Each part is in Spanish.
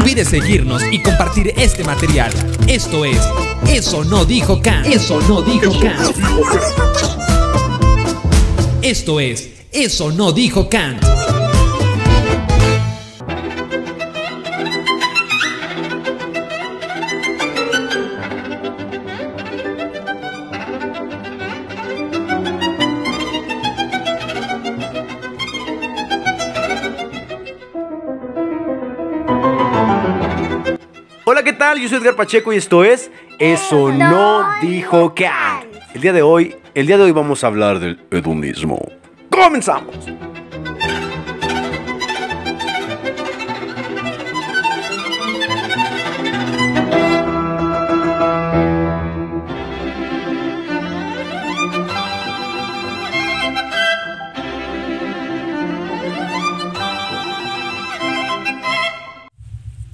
olvides seguirnos y compartir este material. Esto es Eso no dijo Kant. Eso no dijo Khan. Esto es Eso no dijo Kant. Yo soy Edgar Pacheco y esto es Eso no, dijo que El día de hoy, el día de hoy vamos a hablar del hedonismo. ¡Comenzamos!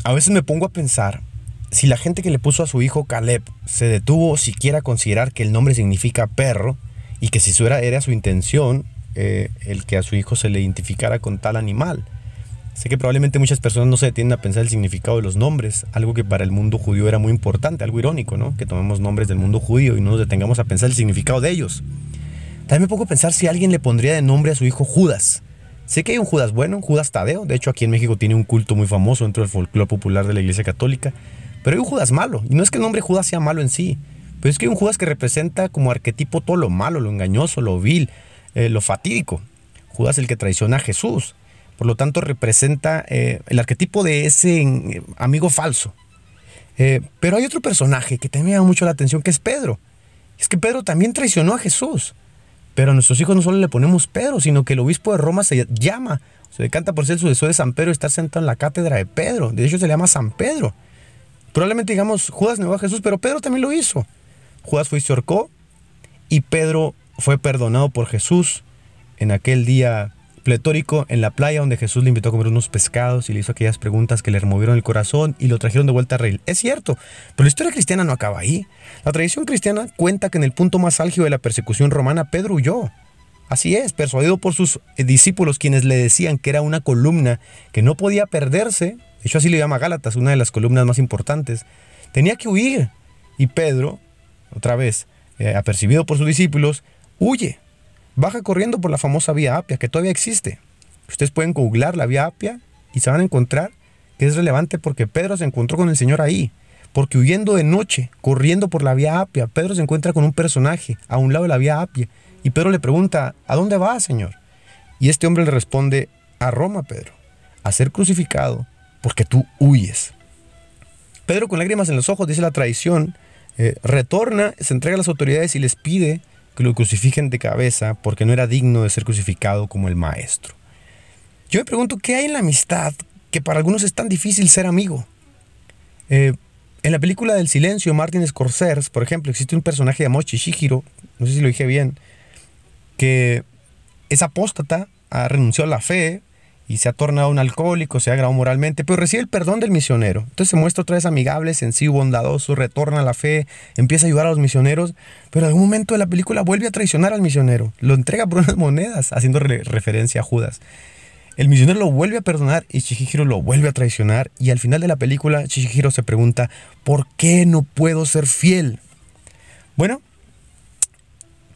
A veces me pongo a pensar si la gente que le puso a su hijo Caleb se detuvo siquiera a considerar que el nombre significa perro y que si su era, su intención eh, el que a su hijo se le identificara con tal animal. Sé que probablemente muchas personas no se detienen a pensar el significado de los nombres, algo que para el mundo judío era muy importante, algo irónico, ¿no? Que tomemos nombres del mundo judío y no nos detengamos a pensar el significado de ellos. También me pongo pensar si alguien le pondría de nombre a su hijo Judas. Sé que hay un Judas bueno, un Judas Tadeo, de hecho aquí en México tiene un culto muy famoso dentro del folclore popular de la Iglesia Católica, pero hay un Judas malo. Y no es que el nombre Judas sea malo en sí. Pero es que hay un Judas que representa como arquetipo todo lo malo, lo engañoso, lo vil, eh, lo fatídico. Judas el que traiciona a Jesús. Por lo tanto, representa eh, el arquetipo de ese eh, amigo falso. pero hay otro personaje que también llama mucho la atención, que es Pedro. Es que Pedro también traicionó a Jesús. Pero a nuestros hijos no solo le ponemos Pedro, sino que el obispo de Roma se llama, se decanta por ser el sucesor de San Pedro y estar sentado en la cátedra de Pedro. De hecho, se le llama San Pedro. Probablemente digamos, Judas negó a Jesús, pero Pedro también lo hizo. Judas fue y se y Pedro fue perdonado por Jesús en aquel día pletórico en la playa donde Jesús le invitó a comer unos pescados y le hizo aquellas preguntas que le removieron el corazón y lo trajeron de vuelta a rey. Es cierto, pero la historia cristiana no acaba ahí. La tradición cristiana cuenta que en el punto más álgido de la persecución romana, Pedro huyó. Así es, persuadido por sus discípulos quienes le decían que era una columna que no podía perderse de así le llama Gálatas, una de las columnas más importantes. Tenía que huir. Y Pedro, otra vez, eh, apercibido por sus discípulos, huye. Baja corriendo por la famosa vía Apia, que todavía existe. Ustedes pueden googlar la vía Apia y se van a encontrar que es relevante porque Pedro se encontró con el Señor ahí. Porque huyendo de noche, corriendo por la vía Apia, Pedro se encuentra con un personaje a un lado de la vía Apia. Y Pedro le pregunta, ¿a dónde vas, Señor? Y este hombre le responde, a Roma, Pedro, a ser crucificado porque tú huyes. Pedro con lágrimas en los ojos dice la traición, eh, retorna, se entrega a las autoridades y les pide que lo crucifiquen de cabeza porque no era digno de ser crucificado como el maestro. Yo me pregunto, ¿qué hay en la amistad que para algunos es tan difícil ser amigo? Eh, en la película del silencio, Martin Scorsese, por ejemplo, existe un personaje llamado Shihiro, no sé si lo dije bien, que es apóstata, ha renunciado a la fe, y se ha tornado un alcohólico, se ha agravado moralmente, pero recibe el perdón del misionero. Entonces se muestra otra vez amigable, sencillo, bondadoso, retorna a la fe, empieza a ayudar a los misioneros, pero en algún momento de la película vuelve a traicionar al misionero, lo entrega por unas monedas, haciendo referencia a Judas. El misionero lo vuelve a perdonar y Chihiro lo vuelve a traicionar y al final de la película Shijiro se pregunta, ¿por qué no puedo ser fiel? Bueno,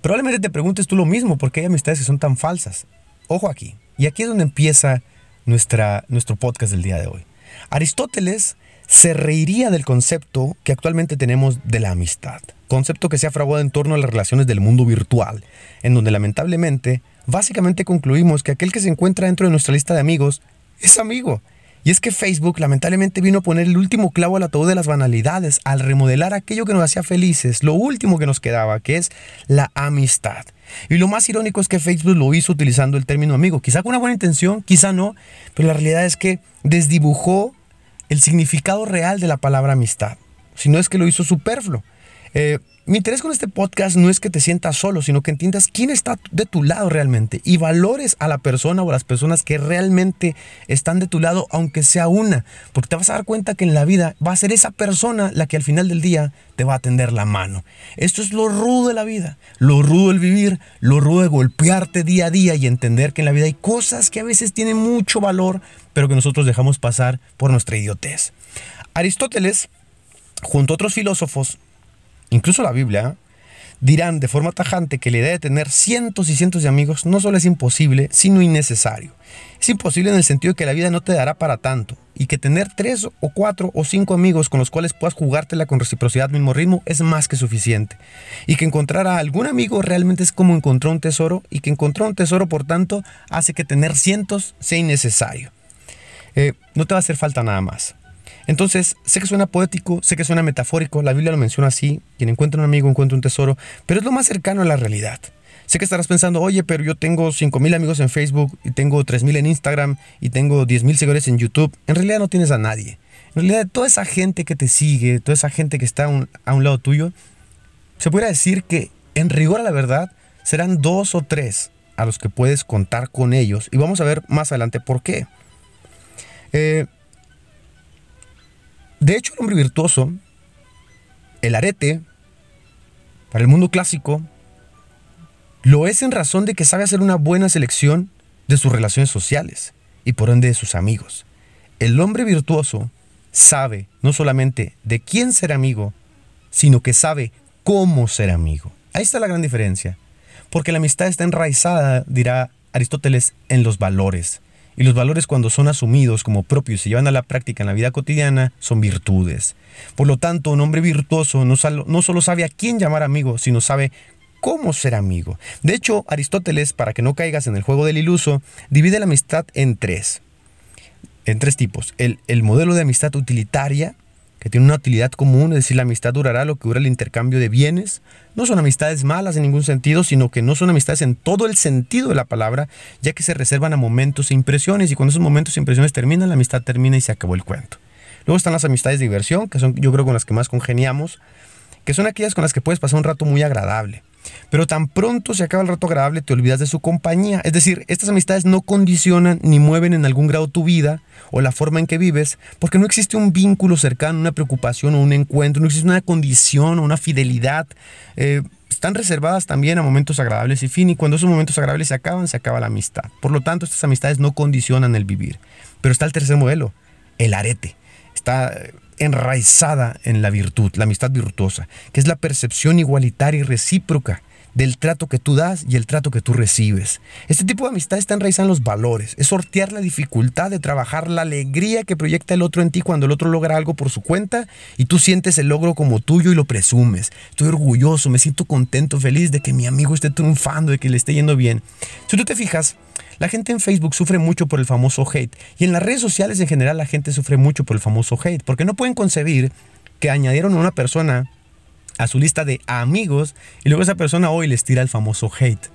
probablemente te preguntes tú lo mismo, ¿por qué hay amistades que son tan falsas? Ojo aquí, y aquí es donde empieza nuestra, nuestro podcast del día de hoy. Aristóteles se reiría del concepto que actualmente tenemos de la amistad, concepto que se ha fraguado en torno a las relaciones del mundo virtual, en donde lamentablemente básicamente concluimos que aquel que se encuentra dentro de nuestra lista de amigos es amigo. Y es que Facebook lamentablemente vino a poner el último clavo al ataúd de las banalidades al remodelar aquello que nos hacía felices, lo último que nos quedaba, que es la amistad. Y lo más irónico es que Facebook lo hizo utilizando el término amigo, quizá con una buena intención, quizá no, pero la realidad es que desdibujó el significado real de la palabra amistad, si no es que lo hizo superfluo. Eh, mi interés con este podcast no es que te sientas solo, sino que entiendas quién está de tu lado realmente y valores a la persona o a las personas que realmente están de tu lado, aunque sea una, porque te vas a dar cuenta que en la vida va a ser esa persona la que al final del día te va a tender la mano. Esto es lo rudo de la vida, lo rudo del vivir, lo rudo de golpearte día a día y entender que en la vida hay cosas que a veces tienen mucho valor, pero que nosotros dejamos pasar por nuestra idiotez. Aristóteles, junto a otros filósofos, incluso la Biblia, dirán de forma tajante que la idea de tener cientos y cientos de amigos no solo es imposible, sino innecesario. Es imposible en el sentido de que la vida no te dará para tanto y que tener tres o cuatro o cinco amigos con los cuales puedas jugártela con reciprocidad mismo ritmo es más que suficiente. Y que encontrar a algún amigo realmente es como encontrar un tesoro y que encontrar un tesoro por tanto hace que tener cientos sea innecesario. Eh, no te va a hacer falta nada más. Entonces, sé que suena poético, sé que suena metafórico, la Biblia lo menciona así, quien encuentra un amigo encuentra un tesoro, pero es lo más cercano a la realidad. Sé que estarás pensando, oye, pero yo tengo 5.000 amigos en Facebook, y tengo 3.000 en Instagram, y tengo 10.000 seguidores en YouTube. En realidad no tienes a nadie. En realidad toda esa gente que te sigue, toda esa gente que está a un, lado tuyo, se pudiera decir que en rigor a la verdad serán dos o tres a los que puedes contar con ellos. Y vamos a ver más adelante por qué. Eh, de hecho, el hombre virtuoso, el arete, para el mundo clásico, lo es en razón de que sabe hacer una buena selección de sus relaciones sociales y por ende de sus amigos. El hombre virtuoso sabe no solamente de quién ser amigo, sino que sabe cómo ser amigo. Ahí está la gran diferencia, porque la amistad está enraizada, dirá Aristóteles, en los valores, y los valores cuando son asumidos como propios y se llevan a la práctica en la vida cotidiana son virtudes. Por lo tanto, un hombre virtuoso no, solo sabe a quién llamar amigo, sino sabe cómo ser amigo. De hecho, Aristóteles, para que no caigas en el juego del iluso, divide la amistad en tres. En tres tipos. El, el modelo de amistad utilitaria, que tiene una utilidad común, es decir, la amistad durará lo que dura el intercambio de bienes. No son amistades malas en ningún sentido, sino que no son amistades en todo el sentido de la palabra, ya que se reservan a momentos e impresiones, y cuando esos momentos e impresiones terminan, la amistad termina y se acabó el cuento. Luego están las amistades de diversión, que son yo creo con las que más congeniamos, que son aquellas con las que puedes pasar un rato muy agradable. Pero tan pronto se acaba el rato agradable, te olvidas de su compañía. Es decir, estas amistades no condicionan ni mueven en algún grado tu vida o la forma en que vives, porque no existe un vínculo cercano, una preocupación o un encuentro, no existe una condición o una fidelidad. Eh, están reservadas también a momentos agradables y fin, y cuando esos momentos agradables se acaban, se acaba la amistad. Por lo tanto, estas amistades no condicionan el vivir. Pero está el tercer modelo, el arete. Está enraizada en la virtud, la amistad virtuosa, que es la percepción igualitaria y recíproca del trato que tú das y el trato que tú recibes. Este tipo de amistad está enraizada en los valores, es sortear la dificultad de trabajar la alegría que proyecta el otro en ti cuando el otro logra algo por su cuenta y tú sientes el logro como tuyo y lo presumes. Estoy orgulloso, me siento contento, feliz de que mi amigo esté triunfando, de que le esté yendo bien. Si tú te fijas, la gente en Facebook sufre mucho por el famoso hate y en las redes sociales en general la gente sufre mucho por el famoso hate porque no pueden concebir que añadieron a una persona a su lista de amigos y luego esa persona hoy les tira el famoso hate.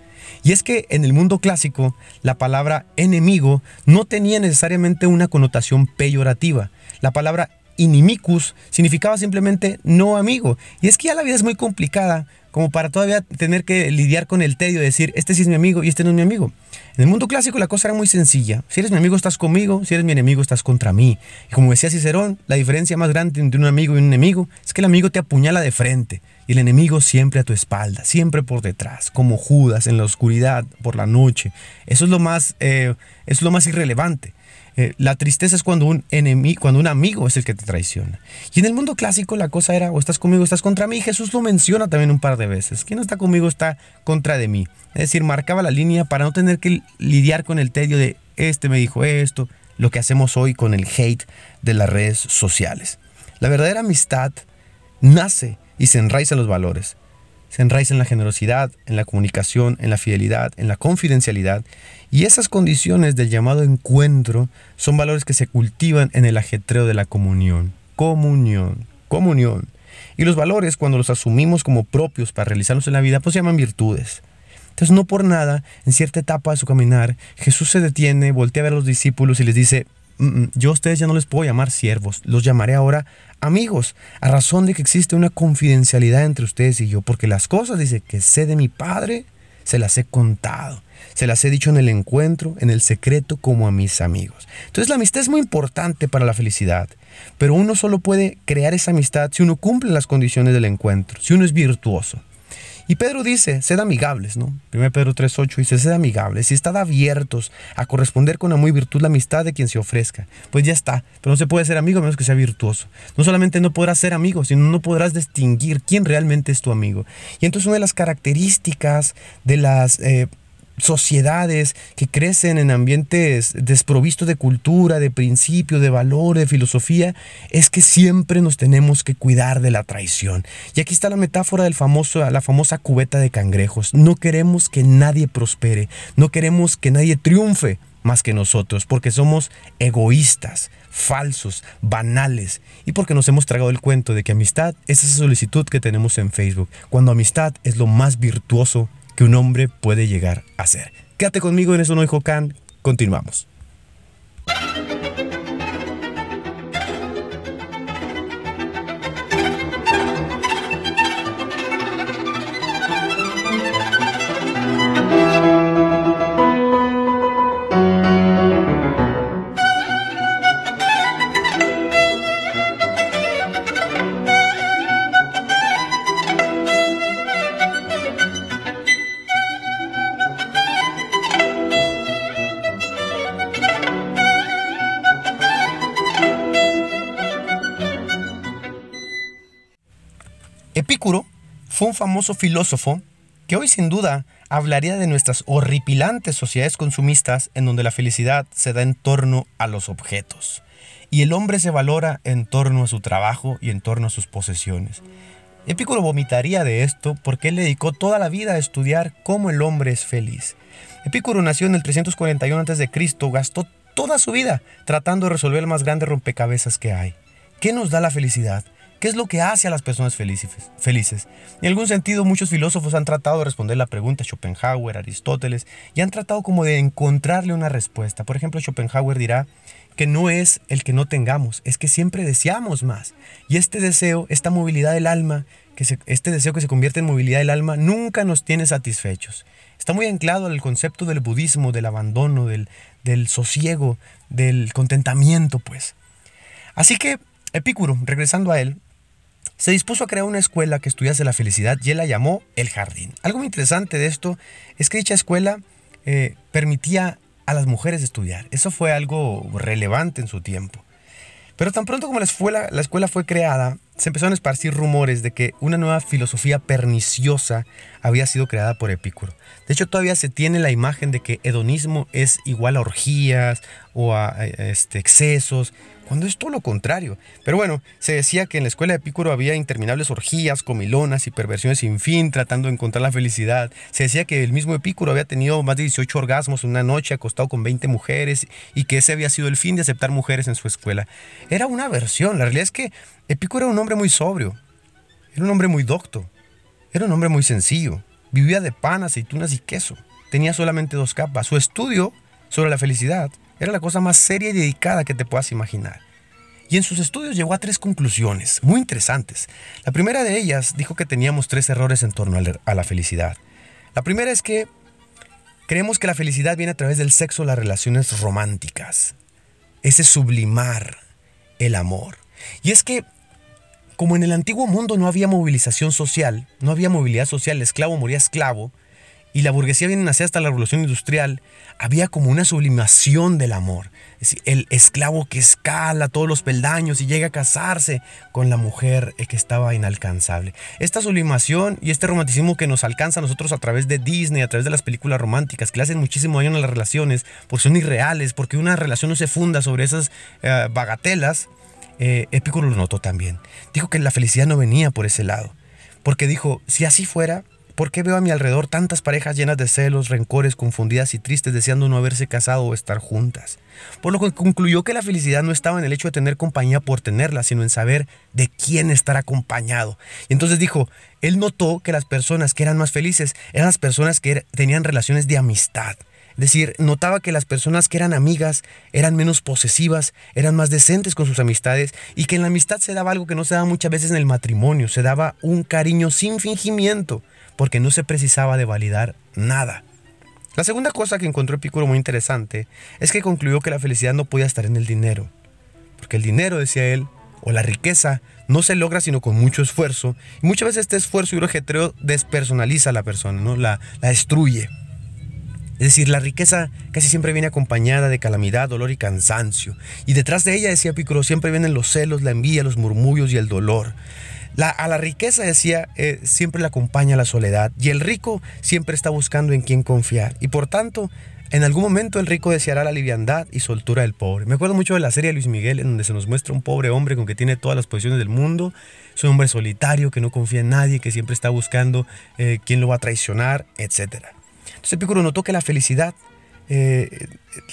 Y es que en el mundo clásico la palabra enemigo no tenía necesariamente una connotación peyorativa. La palabra inimicus significaba simplemente no amigo. Y es que ya la vida es muy complicada como para todavía tener que lidiar con el tedio de decir, este sí es mi amigo y este no es mi amigo. En el mundo clásico la cosa era muy sencilla. Si eres mi amigo estás conmigo, si eres mi enemigo estás contra mí. Y como decía Cicerón, la diferencia más grande entre un amigo y un enemigo es que el amigo te apuñala de frente y el enemigo siempre a tu espalda, siempre por detrás, como Judas en la oscuridad, por la noche. Eso es lo más, eh, es lo más irrelevante. Eh, la tristeza es cuando un enemigo, cuando un amigo es el que te traiciona. Y en el mundo clásico la cosa era o estás conmigo, estás contra mí. Jesús lo menciona también un par de veces. Quien no está conmigo está contra de mí. Es decir, marcaba la línea para no tener que lidiar con el tedio de este me dijo esto, lo que hacemos hoy con el hate de las redes sociales. La verdadera amistad nace y se enraiza en los valores. Se enraiza en la generosidad, en la comunicación, en la fidelidad, en la confidencialidad y esas condiciones del llamado encuentro son valores que se cultivan en el ajetreo de la comunión. Comunión, comunión. Y los valores, cuando los asumimos como propios para realizarlos en la vida, pues se llaman virtudes. Entonces, no por nada, en cierta etapa de su caminar, Jesús se detiene, voltea a ver a los discípulos y les dice, mm, mm, yo a ustedes ya no les puedo llamar siervos, los llamaré ahora amigos, a razón de que existe una confidencialidad entre ustedes y yo, porque las cosas, dice, que sé de mi Padre, se las he contado. Se las he dicho en el encuentro, en el secreto, como a mis amigos. Entonces la amistad es muy importante para la felicidad, pero uno solo puede crear esa amistad si uno cumple las condiciones del encuentro, si uno es virtuoso. Y Pedro dice, sed amigables, ¿no? Primero Pedro 3.8 dice, sed amigables y estad abiertos a corresponder con la muy virtud la amistad de quien se ofrezca. Pues ya está, pero no se puede ser amigo a menos que sea virtuoso. No solamente no podrás ser amigo, sino no podrás distinguir quién realmente es tu amigo. Y entonces una de las características de las... Eh, sociedades que crecen en ambientes desprovistos de cultura, de principio, de valor, de filosofía, es que siempre nos tenemos que cuidar de la traición. Y aquí está la metáfora del famoso, la famosa cubeta de cangrejos. No queremos que nadie prospere, no queremos que nadie triunfe más que nosotros, porque somos egoístas, falsos, banales, y porque nos hemos tragado el cuento de que amistad es esa solicitud que tenemos en Facebook, cuando amistad es lo más virtuoso que un hombre puede llegar a ser. Quédate conmigo en eso, no dijo Continuamos. Epicuro fue un famoso filósofo que hoy sin duda hablaría de nuestras horripilantes sociedades consumistas en donde la felicidad se da en torno a los objetos y el hombre se valora en torno a su trabajo y en torno a sus posesiones. Epicuro vomitaría de esto porque él dedicó toda la vida a estudiar cómo el hombre es feliz. Epicuro nació en el 341 a.C., gastó toda su vida tratando de resolver el más grande rompecabezas que hay. ¿Qué nos da la felicidad? ¿Qué es lo que hace a las personas felices? felices? En algún sentido, muchos filósofos han tratado de responder la pregunta, Schopenhauer, Aristóteles, y han tratado como de encontrarle una respuesta. Por ejemplo, Schopenhauer dirá que no es el que no tengamos, es que siempre deseamos más. Y este deseo, esta movilidad del alma, que este deseo que se convierte en movilidad del alma, nunca nos tiene satisfechos. Está muy anclado al concepto del budismo, del abandono, del, del sosiego, del contentamiento, pues. Así que Epicuro, regresando a él, se dispuso a crear una escuela que estudiase la felicidad y él la llamó El Jardín. Algo interesante de esto es que dicha escuela eh, permitía a las mujeres estudiar. Eso fue algo relevante en su tiempo. Pero tan pronto como la escuela, la escuela fue creada, se empezaron a esparcir rumores de que una nueva filosofía perniciosa había sido creada por Epicuro. De hecho, todavía se tiene la imagen de que hedonismo es igual a orgías, o a, este, excesos, cuando es todo lo contrario. Pero bueno, se decía que en la escuela de Epicuro había interminables orgías, comilonas y perversiones sin fin, tratando de encontrar la felicidad. Se decía que el mismo Epicuro había tenido más de 18 orgasmos en una noche, acostado con 20 mujeres, y que ese había sido el fin de aceptar mujeres en su escuela. Era una versión, la realidad es que Epicuro era un hombre muy sobrio, era un hombre muy docto, era un hombre muy sencillo, vivía de pan, aceitunas y queso, tenía solamente dos capas, su estudio sobre la felicidad era la cosa más seria y dedicada que te puedas imaginar. Y en sus estudios llegó a tres conclusiones muy interesantes. La primera de ellas dijo que teníamos tres errores en torno er, a la felicidad. La primera es que creemos que la felicidad viene a través del sexo, las relaciones románticas. Ese sublimar el amor. Y es que como en el antiguo mundo no había movilización social, no había movilidad social, el esclavo moría esclavo, y la burguesía viene nacida hasta la revolución industrial, había como una sublimación del amor. el esclavo que escala todos los peldaños y llega a casarse con la mujer eh, que estaba inalcanzable. Esta sublimación y este romanticismo que nos alcanza a nosotros a través de Disney, a través de las películas románticas, que le hacen muchísimo daño a las relaciones, porque son irreales, porque una relación no se funda sobre esas eh, bagatelas, eh, lo notó también. Dijo que la felicidad no venía por ese lado. Porque dijo, si así fuera, ¿Por qué veo a mi alrededor tantas parejas llenas de celos, rencores, confundidas y tristes deseando no haberse casado o estar juntas? Por lo que concluyó que la felicidad no estaba en el hecho de tener compañía por tenerla, sino en saber de quién estar acompañado. Y entonces dijo, él notó que las personas que eran más felices eran las personas que er-, tenían relaciones de amistad. Es decir, notaba que las personas que eran amigas eran menos posesivas, eran más decentes con sus amistades y que en la amistad se daba algo que no se daba muchas veces en el matrimonio, se daba un cariño sin fingimiento porque no se precisaba de validar nada. La segunda cosa que encontró Epicuro muy interesante es que concluyó que la felicidad no podía estar en el dinero, porque el dinero, decía él, o la riqueza, no se logra sino con mucho esfuerzo, y muchas veces este esfuerzo y urgetreo despersonaliza a la persona, ¿no? la, la destruye. Es decir, la riqueza casi siempre viene acompañada de calamidad, dolor y cansancio. Y detrás de ella, decía Epicuro, siempre vienen los celos, la envidia, los murmullos y el dolor a la riqueza, decía, eh, siempre le acompaña la soledad y el rico siempre está buscando en quién confiar y por tanto, en algún momento el rico deseará la liviandad y soltura del pobre. Me acuerdo mucho de la serie de Luis Miguel en donde se nos muestra un pobre hombre con que tiene todas las posiciones del mundo, es un hombre solitario que no confía en nadie, que siempre está buscando eh, quién lo va a traicionar, etc. Entonces Epicuro notó que la felicidad eh,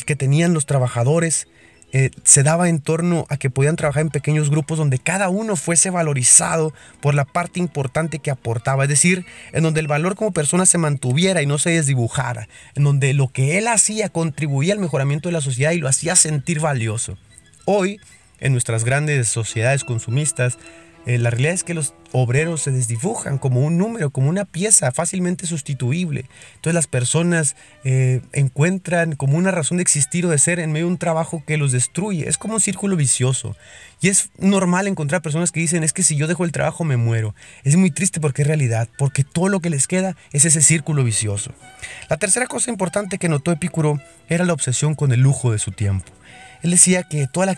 que tenían los trabajadores eh, se daba en torno a que podían trabajar en pequeños grupos donde cada uno fuese valorizado por la parte importante que aportaba, es decir, en donde el valor como persona se mantuviera y no se desdibujara, en donde lo que él hacía contribuía al mejoramiento de la sociedad y lo hacía sentir valioso. Hoy, en nuestras grandes sociedades consumistas, eh, la realidad es que los obreros se desdibujan como un número, como una pieza fácilmente sustituible. Entonces las personas eh, encuentran como una razón de existir o de ser en medio de un trabajo que los destruye. Es como un círculo vicioso. Y es normal encontrar personas que dicen, es que si yo dejo el trabajo me muero. Es muy triste porque es realidad, porque todo lo que les queda es ese círculo vicioso. La tercera cosa importante que notó Epicuro era la obsesión con el lujo de su tiempo. Él decía que toda la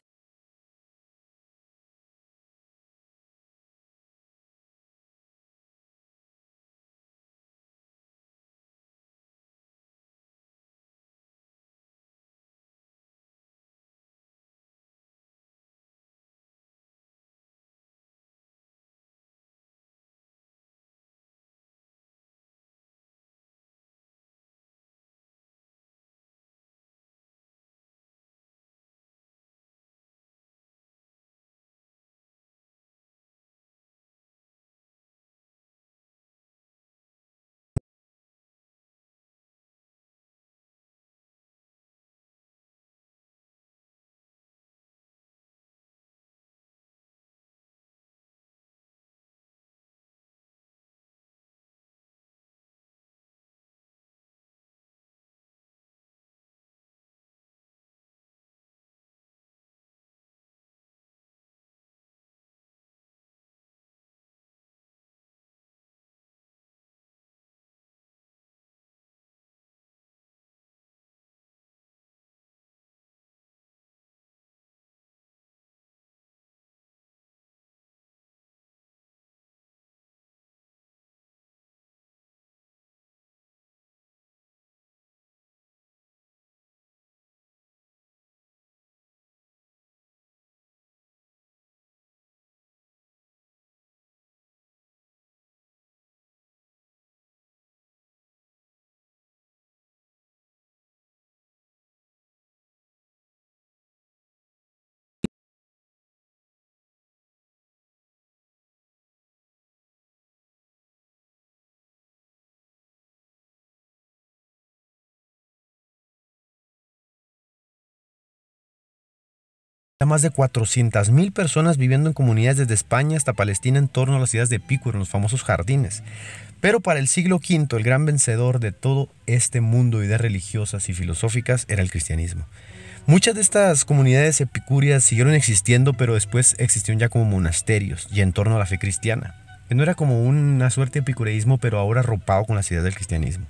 más de 400.000 personas viviendo en comunidades desde España hasta Palestina en torno a las ciudades de Epicuro, en los famosos jardines. Pero para el siglo V, el gran vencedor de todo este mundo de ideas religiosas y filosóficas era el cristianismo. Muchas de estas comunidades epicúreas siguieron existiendo, pero después existieron ya como monasterios y en torno a la fe cristiana no era como una suerte de epicureísmo, pero ahora arropado con las ideas del cristianismo.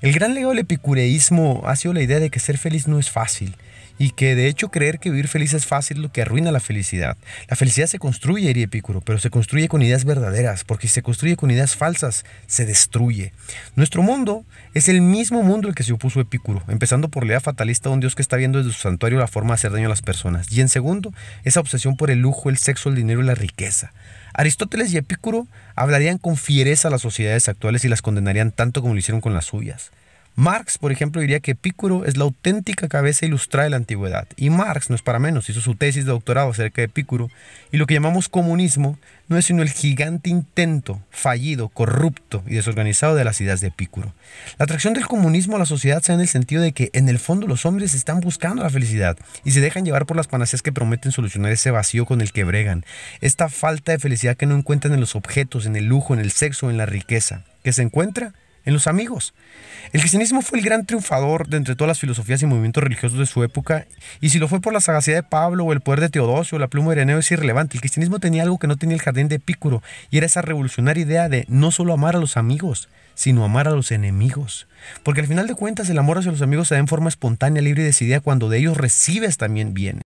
El gran legado del epicureísmo ha sido la idea de que ser feliz no es fácil, y que de hecho creer que vivir feliz es fácil lo que arruina la felicidad. La felicidad se construye, diría Epicuro, pero se construye con ideas verdaderas, porque si se construye con ideas falsas, se destruye. Nuestro mundo es el mismo mundo al que se opuso Epicuro, empezando por la idea fatalista de un Dios que está viendo desde su santuario la forma de hacer daño a las personas, y en segundo, esa obsesión por el lujo, el sexo, el dinero y la riqueza. Aristóteles y Epicuro hablarían con fiereza a las sociedades actuales y las condenarían tanto como lo hicieron con las suyas. Marx, por ejemplo, diría que Epicuro es la auténtica cabeza ilustrada de la antigüedad. Y Marx, no es para menos, hizo su tesis de doctorado acerca de Epicuro. Y lo que llamamos comunismo no es sino el gigante intento fallido, corrupto y desorganizado de las ideas de Epicuro. La atracción del comunismo a la sociedad se da en el sentido de que, en el fondo, los hombres están buscando la felicidad y se dejan llevar por las panaceas que prometen solucionar ese vacío con el que bregan, esta falta de felicidad que no encuentran en los objetos, en el lujo, en el sexo, en la riqueza, ¿Qué se encuentra en los amigos. El cristianismo fue el gran triunfador de entre todas las filosofías y movimientos religiosos de su época, y si lo fue por la sagacidad de Pablo o el poder de Teodosio o la pluma de Ireneo es irrelevante. El cristianismo tenía algo que no tenía el jardín de Epicuro, y era esa revolucionaria idea de no solo amar a los amigos, sino amar a los enemigos. Porque al final de cuentas el amor hacia los amigos se da en forma espontánea, libre y decidida cuando de ellos recibes también bien.